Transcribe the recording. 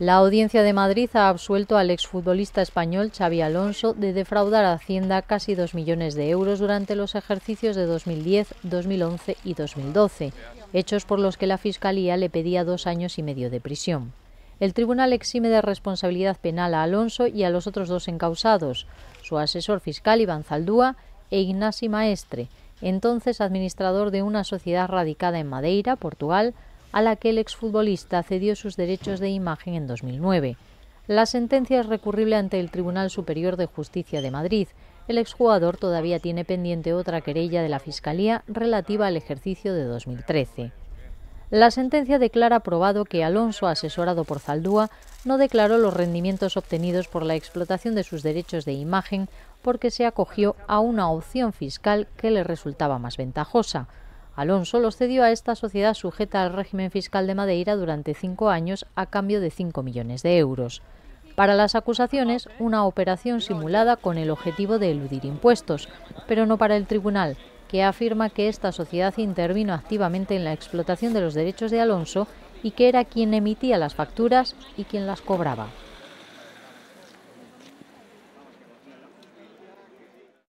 La Audiencia de Madrid ha absuelto al exfutbolista español Xavi Alonso de defraudar a Hacienda casi 2 millones de euros durante los ejercicios de 2010, 2011 y 2012, hechos por los que la Fiscalía le pedía dos años y medio de prisión. El tribunal exime de responsabilidad penal a Alonso y a los otros dos encausados, su asesor fiscal Iván Zaldúa e Ignasi Maestre, entonces administrador de una sociedad radicada en Madeira, Portugal, a la que el exfutbolista cedió sus derechos de imagen en 2009. La sentencia es recurrible ante el Tribunal Superior de Justicia de Madrid. El exjugador todavía tiene pendiente otra querella de la Fiscalía relativa al ejercicio de 2013. La sentencia declara probado que Alonso, asesorado por Zaldúa, no declaró los rendimientos obtenidos por la explotación de sus derechos de imagen porque se acogió a una opción fiscal que le resultaba más ventajosa. Alonso los cedió a esta sociedad sujeta al régimen fiscal de Madeira durante cinco años a cambio de 5 millones de euros. Para las acusaciones, una operación simulada con el objetivo de eludir impuestos, pero no para el tribunal, que afirma que esta sociedad intervino activamente en la explotación de los derechos de Alonso y que era quien emitía las facturas y quien las cobraba.